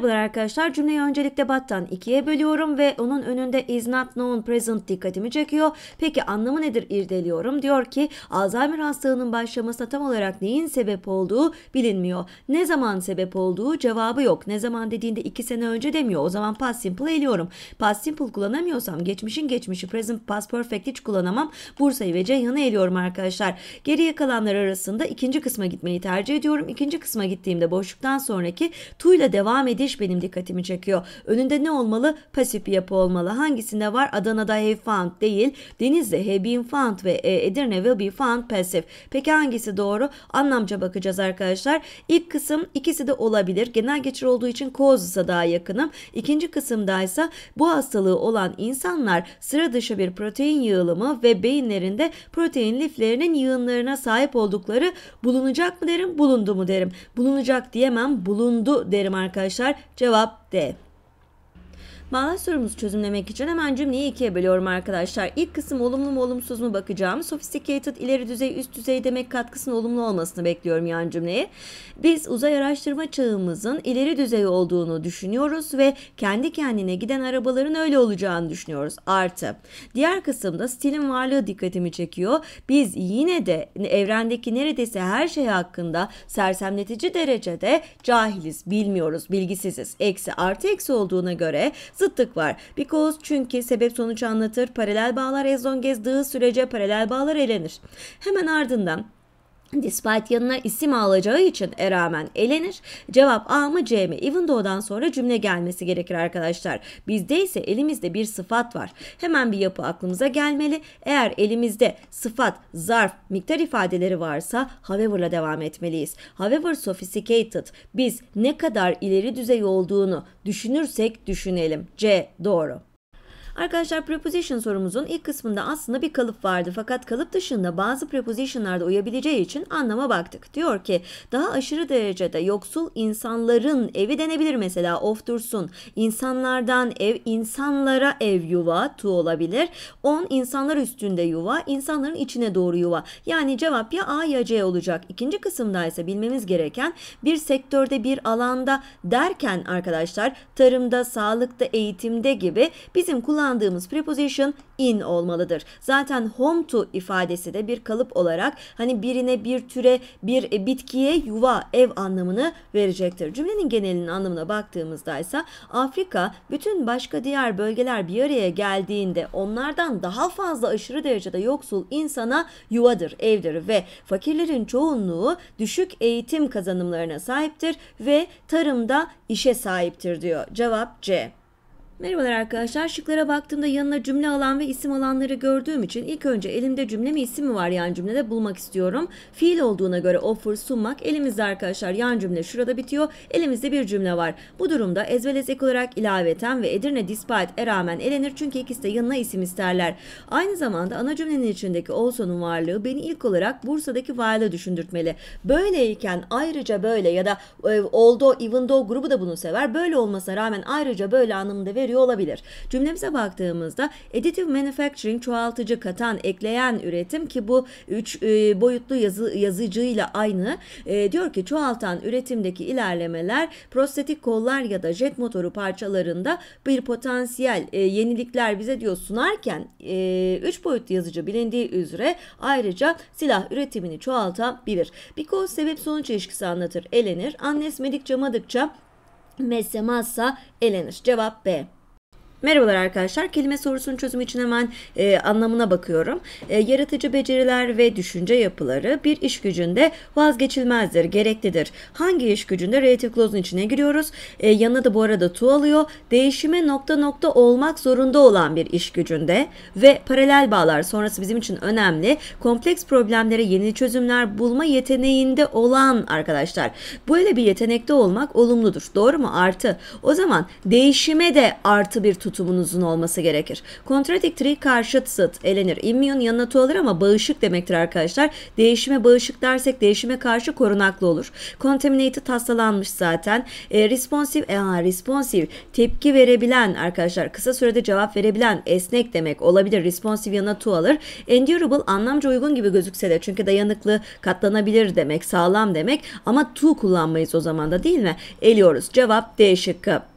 Merhabalar arkadaşlar. Cümleyi öncelikle battan ikiye bölüyorum ve onun önünde is not known present dikkatimi çekiyor. Peki anlamı nedir irdeliyorum. Diyor ki Alzheimer hastalığının başlamasına tam olarak neyin sebep olduğu bilinmiyor. Ne zaman sebep olduğu cevabı yok. Ne zaman dediğinde iki sene önce demiyor. O zaman past simple eliyorum. Past simple kullanamıyorsam geçmişin geçmişi present past perfect hiç kullanamam. Bursa'yı ve Ceyhan'ı eliyorum arkadaşlar. Geriye kalanlar arasında ikinci kısma gitmeyi tercih ediyorum. İkinci kısma gittiğimde boşluktan sonraki tuyla devam ediş giriş benim dikkatimi çekiyor. Önünde ne olmalı? Pasif bir yapı olmalı. Hangisinde var? Adana'da have found değil. Denizli have been found ve e, Edirne will be found pasif. Peki hangisi doğru? Anlamca bakacağız arkadaşlar. İlk kısım ikisi de olabilir. Genel geçir olduğu için cause'a daha yakınım. İkinci kısımdaysa bu hastalığı olan insanlar sıra dışı bir protein yığılımı ve beyinlerinde protein liflerinin yığınlarına sahip oldukları bulunacak mı derim, bulundu mu derim. Bulunacak diyemem, bulundu derim arkadaşlar. cevap D. Bağlaç sorumuzu çözümlemek için hemen cümleyi ikiye bölüyorum arkadaşlar. İlk kısım olumlu mu olumsuz mu bakacağım. Sophisticated ileri düzey üst düzey demek katkısının olumlu olmasını bekliyorum yan cümleyi. Biz uzay araştırma çağımızın ileri düzey olduğunu düşünüyoruz ve kendi kendine giden arabaların öyle olacağını düşünüyoruz. Artı. Diğer kısımda stilin varlığı dikkatimi çekiyor. Biz yine de evrendeki neredeyse her şey hakkında sersemletici derecede cahiliz, bilmiyoruz, bilgisiziz. Eksi artı eksi olduğuna göre zıtlık var. Because çünkü sebep sonuç anlatır. Paralel bağlar ezongez dığı sürece paralel bağlar elenir. Hemen ardından Despite yanına isim alacağı için e rağmen elenir. Cevap A mı C mi? Even though'dan sonra cümle gelmesi gerekir arkadaşlar. Bizde ise elimizde bir sıfat var. Hemen bir yapı aklımıza gelmeli. Eğer elimizde sıfat, zarf, miktar ifadeleri varsa however'la devam etmeliyiz. However sophisticated. Biz ne kadar ileri düzey olduğunu düşünürsek düşünelim. C doğru. Arkadaşlar preposition sorumuzun ilk kısmında aslında bir kalıp vardı fakat kalıp dışında bazı prepositionlarda uyabileceği için anlama baktık. Diyor ki daha aşırı derecede yoksul insanların evi denebilir mesela of dursun. İnsanlardan ev, insanlara ev yuva tu olabilir. On insanlar üstünde yuva, insanların içine doğru yuva. Yani cevap ya A ya C olacak. İkinci kısımda ise bilmemiz gereken bir sektörde bir alanda derken arkadaşlar tarımda, sağlıkta, eğitimde gibi bizim kullandığımız kullandığımız preposition in olmalıdır. Zaten home to ifadesi de bir kalıp olarak hani birine bir türe bir bitkiye yuva ev anlamını verecektir. Cümlenin genelinin anlamına baktığımızda ise Afrika bütün başka diğer bölgeler bir araya geldiğinde onlardan daha fazla aşırı derecede yoksul insana yuvadır, evdir ve fakirlerin çoğunluğu düşük eğitim kazanımlarına sahiptir ve tarımda işe sahiptir diyor. Cevap C. Merhabalar arkadaşlar. Şıklara baktığımda yanına cümle alan ve isim alanları gördüğüm için ilk önce elimde cümle mi isim mi var yan cümlede bulmak istiyorum. Fiil olduğuna göre offer sunmak elimizde arkadaşlar yan cümle şurada bitiyor. Elimizde bir cümle var. Bu durumda as olarak ilaveten ve Edirne despite e rağmen elenir çünkü ikisi de yanına isim isterler. Aynı zamanda ana cümlenin içindeki olsonun varlığı beni ilk olarak Bursa'daki while'ı düşündürtmeli. Böyleyken ayrıca böyle ya da e, although even though grubu da bunu sever. Böyle olmasına rağmen ayrıca böyle anlamında verir içeriyor olabilir. Cümlemize baktığımızda additive manufacturing çoğaltıcı, katan, ekleyen üretim ki bu üç e, boyutlu yazı, yazıcıyla aynı. E, diyor ki çoğaltan üretimdeki ilerlemeler prostetik kollar ya da jet motoru parçalarında bir potansiyel e, yenilikler bize diyor sunarken e, üç boyutlu yazıcı bilindiği üzere ayrıca silah üretimini çoğaltabilir. Bir Because sebep sonuç ilişkisi anlatır, elenir. Annesmedik camadıkça meslemazsa elenir. Cevap B. Merhabalar arkadaşlar. Kelime sorusunun çözümü için hemen e, anlamına bakıyorum. E, yaratıcı beceriler ve düşünce yapıları bir iş gücünde vazgeçilmezdir, gereklidir. Hangi iş gücünde relative clause'un içine giriyoruz? E, yanına da bu arada to alıyor. Değişime nokta nokta olmak zorunda olan bir iş gücünde ve paralel bağlar sonrası bizim için önemli. Kompleks problemlere yeni çözümler bulma yeteneğinde olan arkadaşlar. Böyle bir yetenekte olmak olumludur. Doğru mu? Artı. O zaman değişime de artı bir tutum tutumunuzun olması gerekir. Contradictory karşıt zıt elenir. Immune yanına alır ama bağışık demektir arkadaşlar. Değişime bağışık dersek değişime karşı korunaklı olur. Contaminated hastalanmış zaten. E, responsive, e, responsive tepki verebilen arkadaşlar kısa sürede cevap verebilen esnek demek olabilir. Responsive yanına alır. Endurable anlamca uygun gibi gözükse de çünkü dayanıklı katlanabilir demek sağlam demek ama tu kullanmayız o zaman da değil mi? Eliyoruz. Cevap D şıkkı.